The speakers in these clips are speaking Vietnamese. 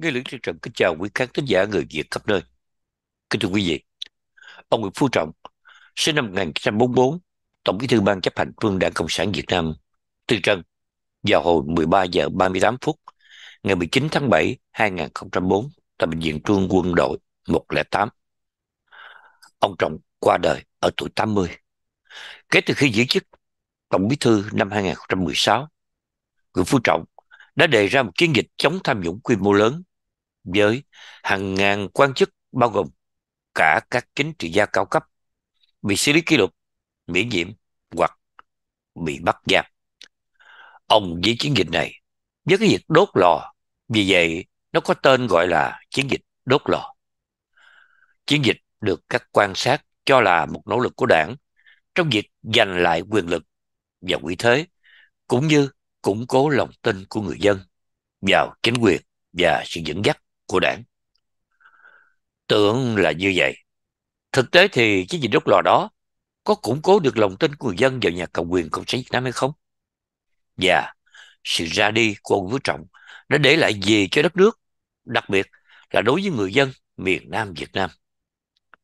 Nghe Lữ Trân Trần kính chào quý khán thính giả người Việt khắp nơi. Kính thưa quý vị, ông Nguyễn Phú Trọng, sinh năm 1944, Tổng bí thư Ban chấp hành Trung Đảng Cộng sản Việt Nam, Tư Trân, vào hồi 13 giờ 38 phút ngày 19 tháng 7 2004 tại Bệnh viện Trung quân đội 108. Ông Trọng qua đời ở tuổi 80. Kể từ khi giữ chức Tổng bí thư năm 2016, Nguyễn Phú Trọng đã đề ra một chiến dịch chống tham nhũng quy mô lớn với hàng ngàn quan chức bao gồm cả các chính trị gia cao cấp bị xử lý kỷ luật, miễn nhiệm hoặc bị bắt giam. Ông với chiến dịch này với cái việc đốt lò, vì vậy nó có tên gọi là chiến dịch đốt lò. Chiến dịch được các quan sát cho là một nỗ lực của đảng trong việc giành lại quyền lực và quỹ thế, cũng như củng cố lòng tin của người dân vào chính quyền và sự dẫn dắt của đảng. Tưởng là như vậy. Thực tế thì chiến dịch đốt lò đó có củng cố được lòng tin của người dân vào nhà cầm quyền Cộng sản Việt Nam hay không? Và sự ra đi của ông Phú Trọng đã để lại gì cho đất nước, đặc biệt là đối với người dân miền Nam Việt Nam.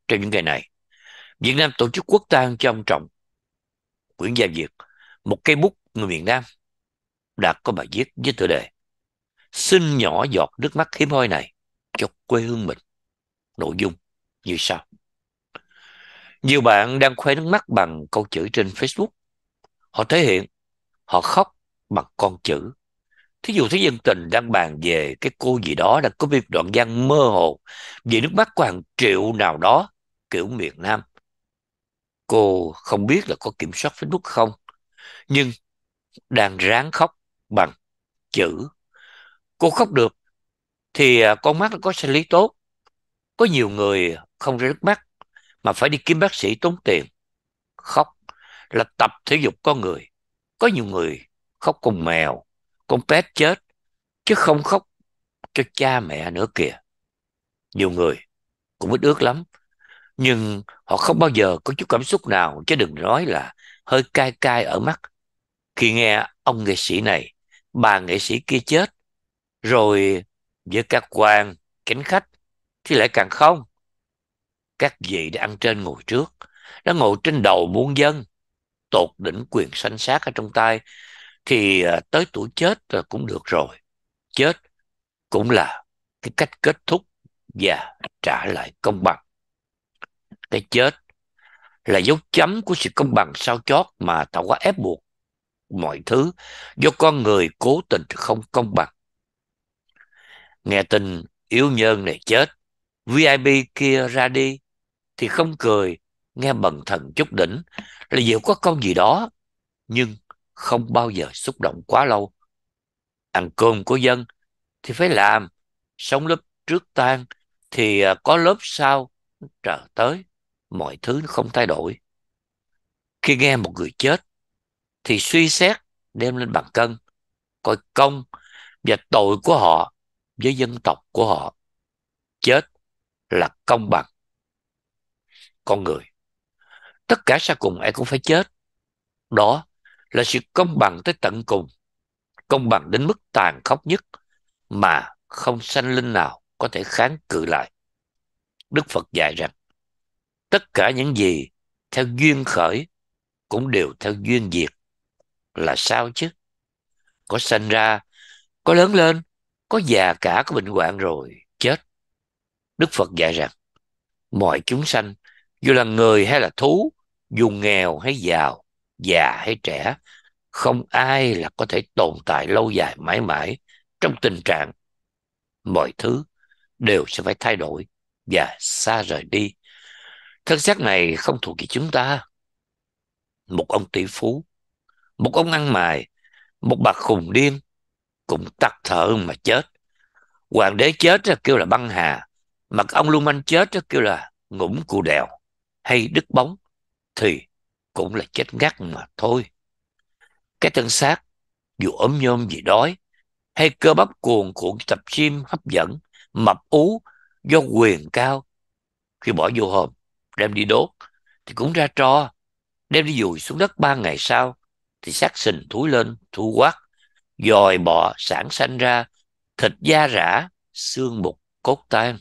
Trong những ngày này, Việt Nam tổ chức quốc tang cho ông Trọng, Nguyễn Gia Việt, một cây bút người miền Nam, đã có bài viết với tựa đề Xin nhỏ giọt nước mắt hiếm hoi này cho quê hương mình. Nội dung như sau. Nhiều bạn đang khoe nước mắt bằng câu chữ trên Facebook. Họ thể hiện, họ khóc bằng con chữ. Thí dụ thế dân tình đang bàn về cái cô gì đó đang có việc đoạn văn mơ hồ vì nước mắt của hàng triệu nào đó kiểu miền Nam. Cô không biết là có kiểm soát Facebook không, nhưng đang ráng khóc bằng chữ. Cô khóc được thì à, con mắt có sinh lý tốt có nhiều người không ra nước mắt mà phải đi kiếm bác sĩ tốn tiền khóc là tập thể dục con người có nhiều người khóc con mèo con pet chết chứ không khóc cho cha mẹ nữa kìa nhiều người cũng ít ước lắm nhưng họ không bao giờ có chút cảm xúc nào chứ đừng nói là hơi cay cay ở mắt khi nghe ông nghệ sĩ này bà nghệ sĩ kia chết rồi với các quan kính khách thì lại càng không các vị đã ăn trên ngồi trước đã ngồi trên đầu muôn dân tột đỉnh quyền sanh sát ở trong tay thì à, tới tuổi chết cũng được rồi chết cũng là cái cách kết thúc và trả lại công bằng cái chết là dấu chấm của sự công bằng sao chót mà tạo hóa ép buộc mọi thứ do con người cố tình không công bằng nghe tin yếu nhân này chết vip kia ra đi thì không cười nghe bần thần chút đỉnh là diệu có câu gì đó nhưng không bao giờ xúc động quá lâu ăn cơm của dân thì phải làm sống lớp trước tan thì à, có lớp sau trở tới mọi thứ không thay đổi khi nghe một người chết thì suy xét đem lên bàn cân coi công và tội của họ với dân tộc của họ chết là công bằng con người tất cả sau cùng ai cũng phải chết đó là sự công bằng tới tận cùng công bằng đến mức tàn khốc nhất mà không sanh linh nào có thể kháng cự lại đức phật dạy rằng tất cả những gì theo duyên khởi cũng đều theo duyên diệt là sao chứ có sanh ra có lớn lên có già cả có bệnh hoạn rồi chết đức phật dạy rằng mọi chúng sanh dù là người hay là thú dù nghèo hay giàu già hay trẻ không ai là có thể tồn tại lâu dài mãi mãi trong tình trạng mọi thứ đều sẽ phải thay đổi và xa rời đi thân xác này không thuộc về chúng ta một ông tỷ phú một ông ăn mày một bà khùng điên cũng tắt thở mà chết hoàng đế chết kêu là băng hà mặt ông lưu manh chết kêu là ngủm cụ đèo hay đứt bóng thì cũng là chết ngắt mà thôi cái thân xác dù ốm nhôm gì đói hay cơ bắp cuồn cuộn tập chim hấp dẫn mập ú do quyền cao khi bỏ vô hòm đem đi đốt thì cũng ra tro đem đi dùi xuống đất ba ngày sau thì xác sình thúi lên thu quát dòi bọ sản sanh ra thịt da rã xương mục cốt tan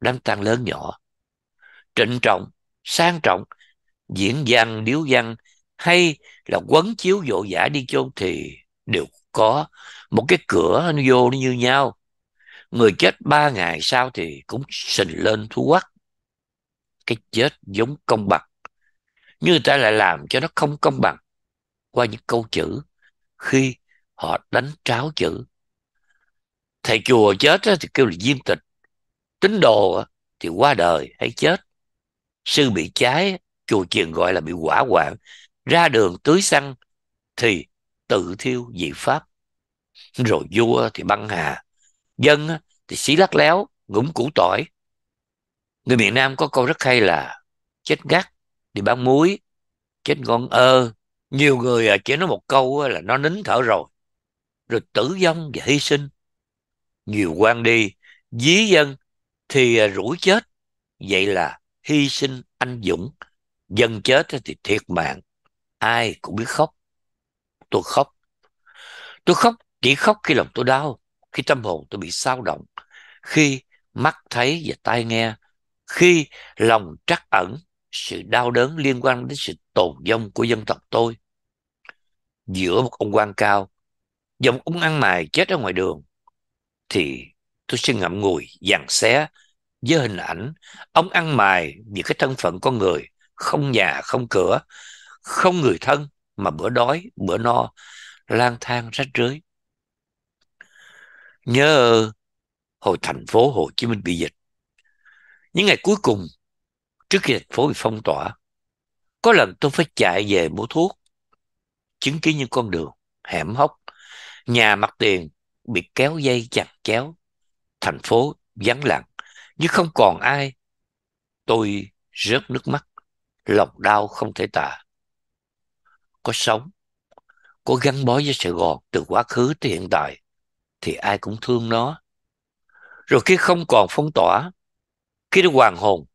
đám tang lớn nhỏ trịnh trọng sang trọng diễn văn điếu văn hay là quấn chiếu dỗ giả đi chôn thì đều có một cái cửa nó vô nó như nhau người chết ba ngày sau thì cũng sình lên thú quắc cái chết giống công bằng nhưng người ta lại làm cho nó không công bằng qua những câu chữ khi họ đánh tráo chữ thầy chùa chết thì kêu là diêm tịch tín đồ thì qua đời hay chết sư bị cháy chùa chiền gọi là bị quả hoạn ra đường tưới xăng thì tự thiêu dị pháp rồi vua thì băng hà dân thì xí lắc léo ngủm củ tỏi người miền nam có câu rất hay là chết ngắt thì bán muối chết ngon ơ nhiều người à, chỉ nói một câu là nó nín thở rồi rồi tử vong và hy sinh nhiều quan đi dí dân thì à, rủi chết vậy là hy sinh anh dũng dân chết thì thiệt mạng ai cũng biết khóc tôi khóc tôi khóc chỉ khóc khi lòng tôi đau khi tâm hồn tôi bị xao động khi mắt thấy và tai nghe khi lòng trắc ẩn sự đau đớn liên quan đến sự tồn vong của dân tộc tôi giữa một ông quan cao và một ông ăn mày chết ở ngoài đường thì tôi sẽ ngậm ngùi dằn xé với hình ảnh ông ăn mày vì cái thân phận con người không nhà không cửa không người thân mà bữa đói bữa no lang thang rách rưới nhớ hồi thành phố Hồ Chí Minh bị dịch những ngày cuối cùng trước khi thành phố bị phong tỏa có lần tôi phải chạy về mua thuốc chứng kiến những con đường hẻm hóc nhà mặt tiền bị kéo dây chặt chéo thành phố vắng lặng như không còn ai tôi rớt nước mắt lòng đau không thể tả có sống có gắn bó với sài gòn từ quá khứ tới hiện tại thì ai cũng thương nó rồi khi không còn phong tỏa khi được hoàn hồn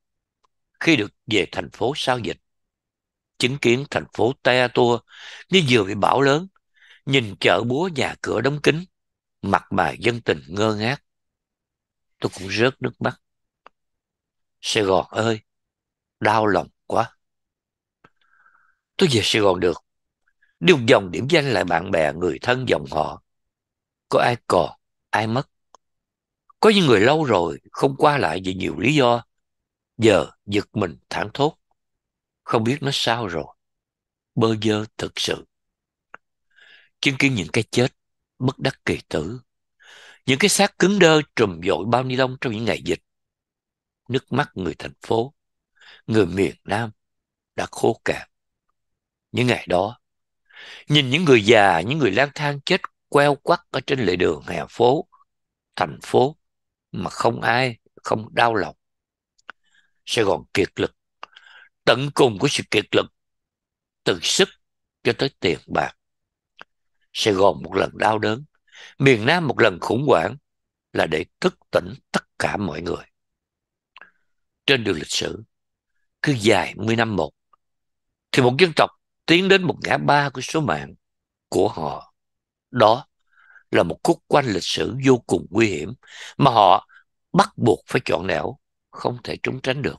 khi được về thành phố sau dịch chứng kiến thành phố te tua như vừa bị bão lớn, nhìn chợ búa nhà cửa đóng kín, mặt bà dân tình ngơ ngác. Tôi cũng rớt nước mắt. Sài Gòn ơi, đau lòng quá. Tôi về Sài Gòn được, đi một vòng điểm danh lại bạn bè, người thân dòng họ. Có ai còn, ai mất. Có những người lâu rồi, không qua lại vì nhiều lý do. Giờ giật mình thảng thốt không biết nó sao rồi. Bơ vơ thực sự. chứng kiến những cái chết, bất đắc kỳ tử. Những cái xác cứng đơ trùm dội bao ni lông trong những ngày dịch. Nước mắt người thành phố, người miền Nam đã khô cạn. Những ngày đó, nhìn những người già, những người lang thang chết queo quắt ở trên lề đường hè phố, thành phố mà không ai không đau lòng. Sài Gòn kiệt lực tận cùng của sự kiệt lực từ sức cho tới tiền bạc sài gòn một lần đau đớn miền nam một lần khủng hoảng là để thức tỉnh tất cả mọi người trên đường lịch sử cứ dài mươi năm một thì một dân tộc tiến đến một ngã ba của số mạng của họ đó là một khúc quanh lịch sử vô cùng nguy hiểm mà họ bắt buộc phải chọn nẻo không thể trốn tránh được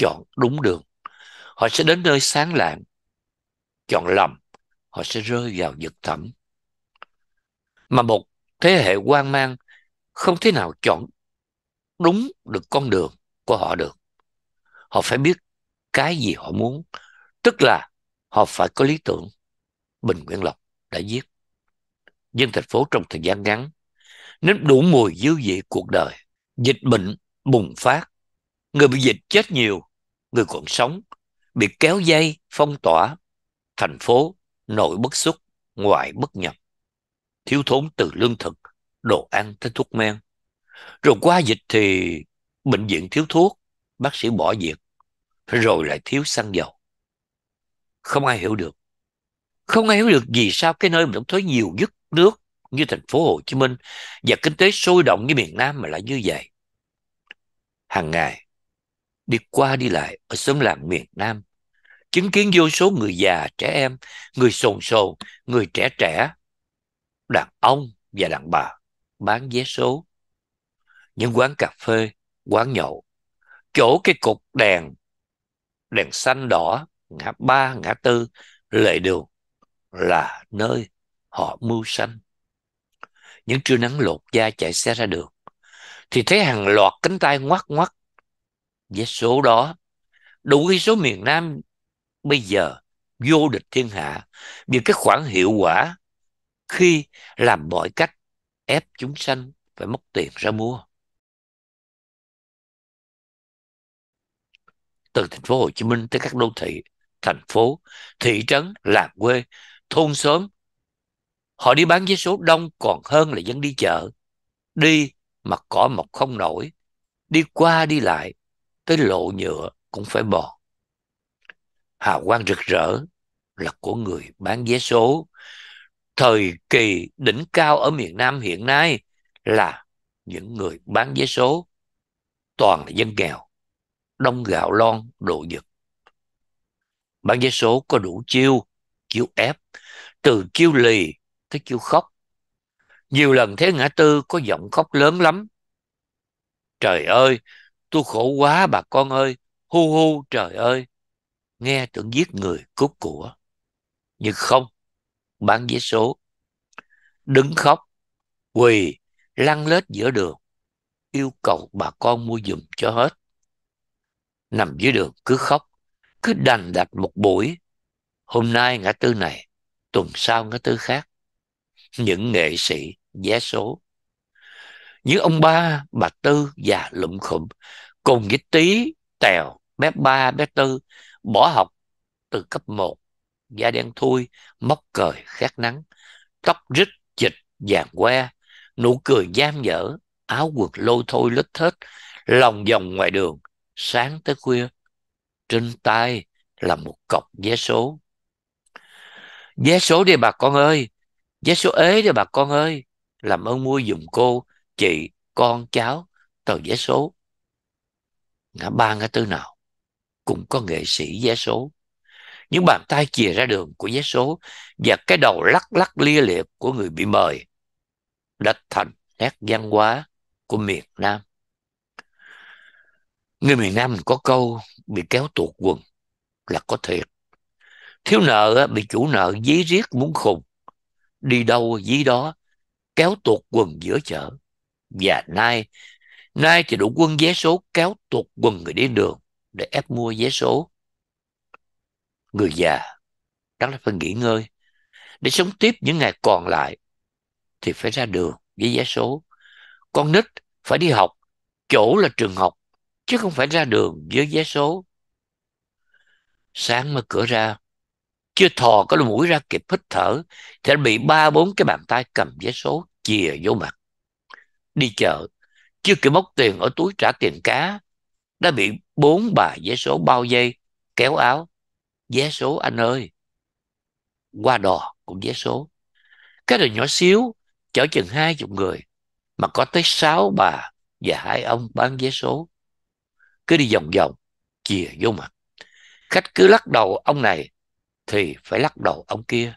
chọn đúng đường họ sẽ đến nơi sáng lạng chọn lầm họ sẽ rơi vào vực thẳm mà một thế hệ quan mang không thể nào chọn đúng được con đường của họ được họ phải biết cái gì họ muốn tức là họ phải có lý tưởng bình nguyễn lộc đã viết dân thành phố trong thời gian ngắn nếm đủ mùi dư vị cuộc đời dịch bệnh bùng phát người bị dịch chết nhiều người còn sống bị kéo dây phong tỏa thành phố nội bất xuất ngoại bất nhập thiếu thốn từ lương thực đồ ăn tới thuốc men rồi qua dịch thì bệnh viện thiếu thuốc bác sĩ bỏ việc rồi lại thiếu xăng dầu không ai hiểu được không ai hiểu được vì sao cái nơi mà đóng thuế nhiều nhất nước như thành phố Hồ Chí Minh và kinh tế sôi động như miền Nam mà lại như vậy. Hàng ngày, đi qua đi lại ở xóm làng miền Nam, chứng kiến vô số người già, trẻ em, người sồn sồn, người trẻ trẻ, đàn ông và đàn bà bán vé số, những quán cà phê, quán nhậu, chỗ cái cục đèn, đèn xanh đỏ, ngã ba, ngã tư, lệ đường là nơi họ mưu sanh. Những trưa nắng lột da chạy xe ra đường, thì thấy hàng loạt cánh tay ngoắt ngoắt với số đó đủ cái số miền Nam bây giờ vô địch thiên hạ vì cái khoản hiệu quả khi làm mọi cách ép chúng sanh phải mất tiền ra mua. Từ thành phố Hồ Chí Minh tới các đô thị, thành phố, thị trấn, làng quê, thôn xóm. Họ đi bán vé số đông còn hơn là dân đi chợ. Đi mà cỏ mọc không nổi. Đi qua đi lại tới lộ nhựa cũng phải bỏ Hào quang rực rỡ là của người bán vé số. Thời kỳ đỉnh cao ở miền Nam hiện nay là những người bán vé số toàn là dân nghèo, đông gạo lon, đồ giật. Bán vé số có đủ chiêu, chiêu ép, từ chiêu lì tới chiêu khóc. Nhiều lần Thế Ngã Tư có giọng khóc lớn lắm. Trời ơi, tôi khổ quá bà con ơi hu hu trời ơi nghe tưởng giết người cướp của nhưng không bán vé số đứng khóc quỳ lăn lết giữa đường yêu cầu bà con mua dùm cho hết nằm dưới đường cứ khóc cứ đành đạch một buổi hôm nay ngã tư này tuần sau ngã tư khác những nghệ sĩ vé số như ông ba bà tư già lụm khụm cùng với tí tèo bé ba bé tư bỏ học từ cấp 1 da đen thui móc cời khát nắng tóc rít dịch vàng que nụ cười giam dở áo quần lôi thôi lít hết lòng vòng ngoài đường sáng tới khuya trên tay là một cọc vé số vé số đi bà con ơi vé số ế đi bà con ơi làm ơn mua dùm cô chị con cháu toàn vé số ngã ba ngã tư nào cũng có nghệ sĩ vé số những bàn tay chìa ra đường của vé số và cái đầu lắc lắc lia liệt của người bị mời đã thành nét văn hóa của miền Nam. Người miền Nam có câu bị kéo tuột quần là có thiệt. Thiếu nợ bị chủ nợ dí riết muốn khùng. Đi đâu dí đó, kéo tuột quần giữa chợ và Nai. Nai thì đủ quân vé số kéo tuột quần người đi đường để ép mua vé số. Người già đáng lẽ phải nghỉ ngơi. Để sống tiếp những ngày còn lại thì phải ra đường với vé số. Con nít phải đi học, chỗ là trường học, chứ không phải ra đường với vé số. Sáng mở cửa ra, chưa thò có lỗ mũi ra kịp hít thở thì bị ba bốn cái bàn tay cầm vé số chìa vô mặt đi chợ chưa kịp bóc tiền ở túi trả tiền cá đã bị bốn bà vé số bao dây kéo áo vé số anh ơi qua đò cũng vé số cái đò nhỏ xíu chở chừng hai chục người mà có tới sáu bà và hai ông bán vé số cứ đi vòng vòng chìa vô mặt khách cứ lắc đầu ông này thì phải lắc đầu ông kia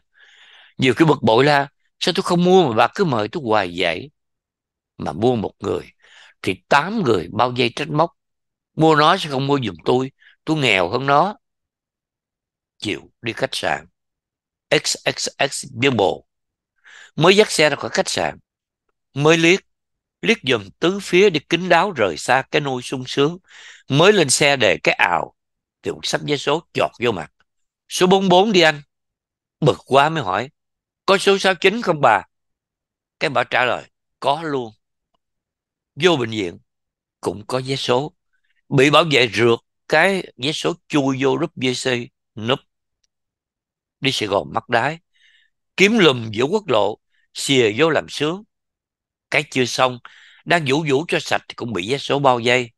nhiều cái bực bội la sao tôi không mua mà bà cứ mời tôi hoài vậy mà mua một người thì tám người bao dây trách móc mua nó sẽ không mua dùm tôi tôi nghèo hơn nó chịu đi khách sạn xxx điên bộ mới dắt xe ra khỏi khách sạn mới liếc liếc dùm tứ phía để kín đáo rời xa cái nôi sung sướng mới lên xe để cái ảo thì một sắp giấy số chọt vô mặt số 44 đi anh bực quá mới hỏi có số 69 không bà cái bà trả lời có luôn vô bệnh viện cũng có vé số bị bảo vệ rượt cái vé số chui vô rúp VC núp đi Sài Gòn mắc đái kiếm lùm giữa quốc lộ xìa vô làm sướng cái chưa xong đang vũ vũ cho sạch thì cũng bị vé số bao dây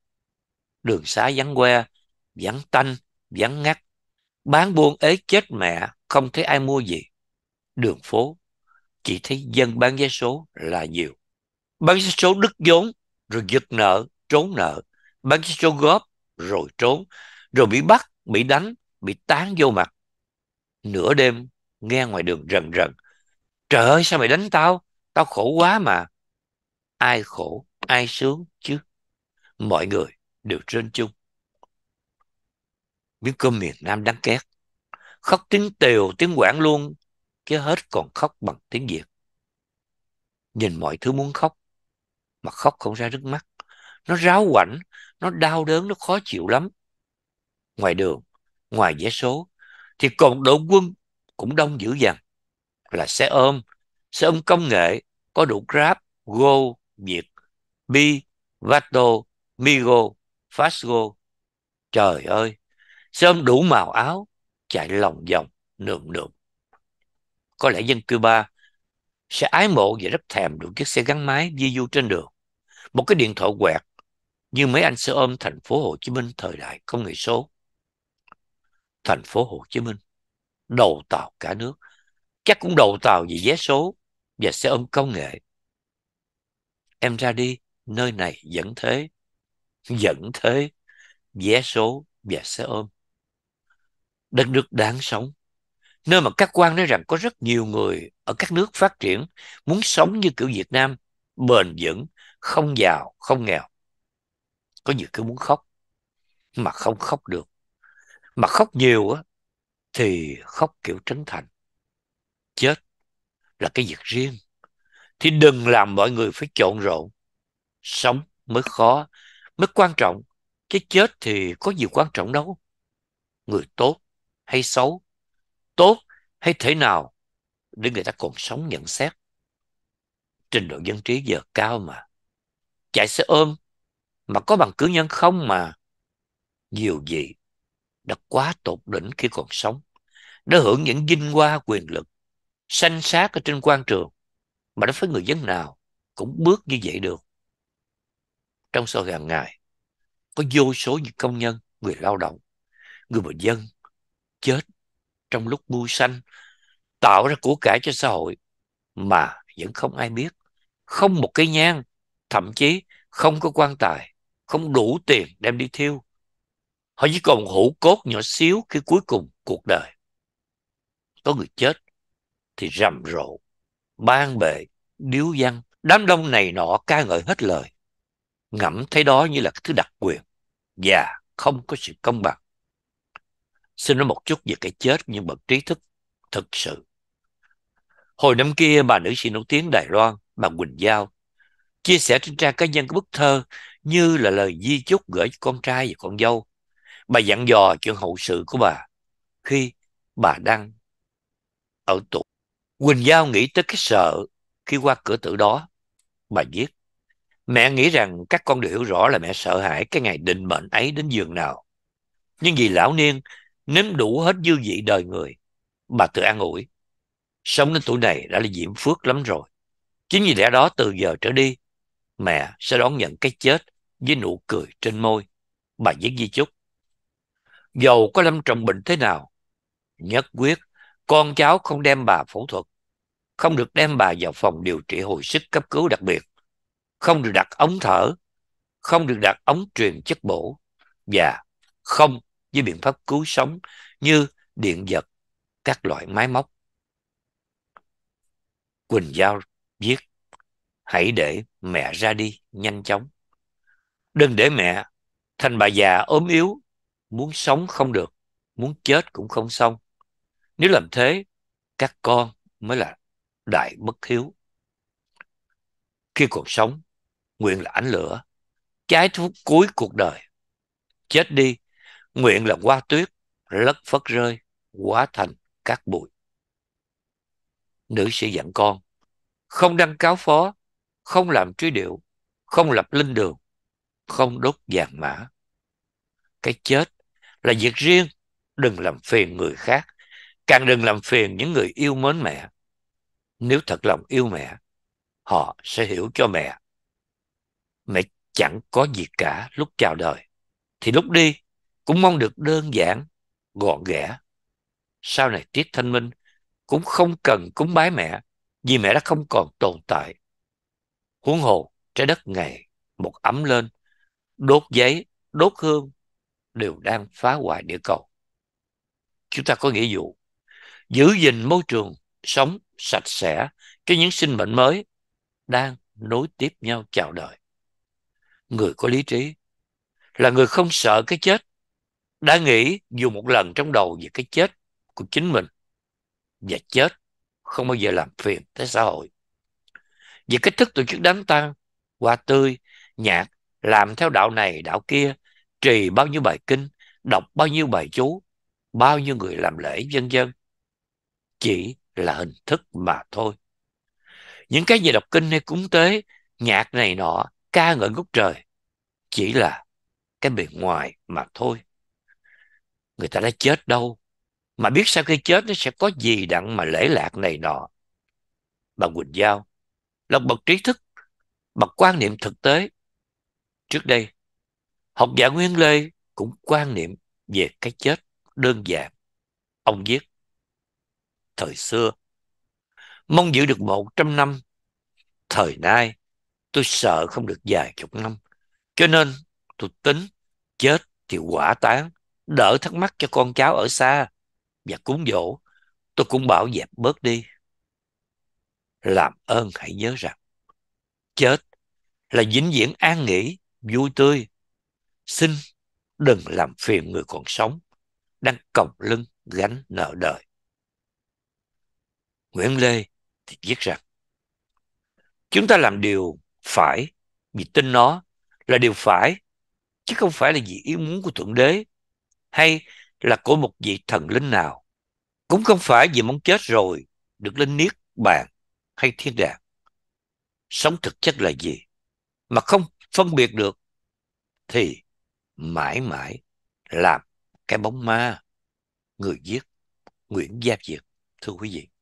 đường xá vắng que vắng tanh vắng ngắt bán buôn ế chết mẹ không thấy ai mua gì đường phố chỉ thấy dân bán vé số là nhiều bán vé số đứt vốn rồi giật nợ trốn nợ bán cái số góp rồi trốn rồi bị bắt bị đánh bị tán vô mặt nửa đêm nghe ngoài đường rần rần trời ơi sao mày đánh tao tao khổ quá mà ai khổ ai sướng chứ mọi người đều trên chung miếng cơm miền nam đáng két khóc tiếng tiều tiếng quảng luôn chứ hết còn khóc bằng tiếng việt nhìn mọi thứ muốn khóc mà khóc không ra nước mắt nó ráo quảnh nó đau đớn nó khó chịu lắm ngoài đường ngoài vé số thì còn đội quân cũng đông dữ dằn là xe ôm xe ôm công nghệ có đủ grab go việt bi vato migo fastgo trời ơi xe ôm đủ màu áo chạy lòng vòng nượm nượm có lẽ dân cuba sẽ ái mộ và rất thèm được chiếc xe gắn máy di du trên đường một cái điện thoại quẹt như mấy anh xe ôm thành phố Hồ Chí Minh thời đại công nghệ số. Thành phố Hồ Chí Minh, đầu tàu cả nước, chắc cũng đầu tàu về vé số và xe ôm công nghệ. Em ra đi, nơi này vẫn thế, vẫn thế, vé số và xe ôm. Đất nước đáng sống, nơi mà các quan nói rằng có rất nhiều người ở các nước phát triển muốn sống như kiểu Việt Nam, bền vững, không giàu không nghèo có nhiều thứ muốn khóc mà không khóc được mà khóc nhiều á thì khóc kiểu trấn thành chết là cái việc riêng thì đừng làm mọi người phải trộn rộn sống mới khó mới quan trọng chứ chết thì có gì quan trọng đâu người tốt hay xấu tốt hay thế nào để người ta còn sống nhận xét trình độ dân trí giờ cao mà chạy xe ôm mà có bằng cử nhân không mà nhiều gì đã quá tột đỉnh khi còn sống đã hưởng những vinh hoa quyền lực sanh sát ở trên quan trường mà đã phải người dân nào cũng bước như vậy được trong sau hàng ngày có vô số những công nhân người lao động người bình dân chết trong lúc mưu sanh tạo ra của cải cho xã hội mà vẫn không ai biết không một cái nhang thậm chí không có quan tài không đủ tiền đem đi thiêu họ chỉ còn hũ cốt nhỏ xíu khi cuối cùng cuộc đời có người chết thì rầm rộ ban bệ điếu văn đám đông này nọ ca ngợi hết lời ngẫm thấy đó như là thứ đặc quyền và không có sự công bằng xin nói một chút về cái chết nhưng bậc trí thức thực sự hồi năm kia bà nữ sĩ nổi tiếng đài loan bà quỳnh giao chia sẻ trên trang cá nhân cái bức thơ như là lời di chúc gửi con trai và con dâu. Bà dặn dò chuyện hậu sự của bà khi bà đang ở tù. Quỳnh Giao nghĩ tới cái sợ khi qua cửa tử đó. Bà viết, mẹ nghĩ rằng các con đều hiểu rõ là mẹ sợ hãi cái ngày định mệnh ấy đến giường nào. Nhưng vì lão niên nếm đủ hết dư vị đời người, bà tự an ủi. Sống đến tuổi này đã là diễm phước lắm rồi. Chính vì lẽ đó từ giờ trở đi, mẹ sẽ đón nhận cái chết với nụ cười trên môi. Bà viết di chúc. Dầu có lâm trọng bệnh thế nào, nhất quyết con cháu không đem bà phẫu thuật, không được đem bà vào phòng điều trị hồi sức cấp cứu đặc biệt, không được đặt ống thở, không được đặt ống truyền chất bổ và không với biện pháp cứu sống như điện giật, các loại máy móc. Quỳnh Giao viết hãy để mẹ ra đi nhanh chóng đừng để mẹ thành bà già ốm yếu muốn sống không được muốn chết cũng không xong nếu làm thế các con mới là đại bất hiếu khi còn sống nguyện là ánh lửa trái thuốc cuối cuộc đời chết đi nguyện là hoa tuyết lất phất rơi hóa thành cát bụi nữ sĩ dặn con không đăng cáo phó không làm truy điệu, không lập linh đường, không đốt vàng mã. Cái chết là việc riêng, đừng làm phiền người khác, càng đừng làm phiền những người yêu mến mẹ. Nếu thật lòng yêu mẹ, họ sẽ hiểu cho mẹ. Mẹ chẳng có gì cả lúc chào đời, thì lúc đi cũng mong được đơn giản, gọn ghẽ. Sau này Tiết Thanh Minh cũng không cần cúng bái mẹ vì mẹ đã không còn tồn tại huống hồ trái đất ngày một ấm lên đốt giấy đốt hương đều đang phá hoại địa cầu chúng ta có nghĩa vụ giữ gìn môi trường sống sạch sẽ cho những sinh mệnh mới đang nối tiếp nhau chào đời người có lý trí là người không sợ cái chết đã nghĩ dù một lần trong đầu về cái chết của chính mình và chết không bao giờ làm phiền tới xã hội vì cách thức tổ chức đám tang, hoa tươi, nhạc, làm theo đạo này, đạo kia, trì bao nhiêu bài kinh, đọc bao nhiêu bài chú, bao nhiêu người làm lễ, vân vân Chỉ là hình thức mà thôi. Những cái gì đọc kinh hay cúng tế, nhạc này nọ, ca ngợi ngút trời, chỉ là cái bề ngoài mà thôi. Người ta đã chết đâu, mà biết sao khi chết nó sẽ có gì đặng mà lễ lạc này nọ. Bà Quỳnh Giao là bậc trí thức bậc quan niệm thực tế trước đây học giả nguyên lê cũng quan niệm về cái chết đơn giản ông viết thời xưa mong giữ được một trăm năm thời nay tôi sợ không được vài chục năm cho nên tôi tính chết thì quả tán đỡ thắc mắc cho con cháu ở xa và cúng dỗ tôi cũng bảo dẹp bớt đi làm ơn hãy nhớ rằng chết là vĩnh viễn an nghỉ, vui tươi. Xin đừng làm phiền người còn sống đang còng lưng gánh nợ đời. Nguyễn Lê thì viết rằng chúng ta làm điều phải vì tin nó là điều phải chứ không phải là vì ý muốn của Thượng Đế hay là của một vị thần linh nào. Cũng không phải vì mong chết rồi được lên niết bàn hay thiên đàng sống thực chất là gì mà không phân biệt được thì mãi mãi làm cái bóng ma người giết Nguyễn Gia Việt thưa quý vị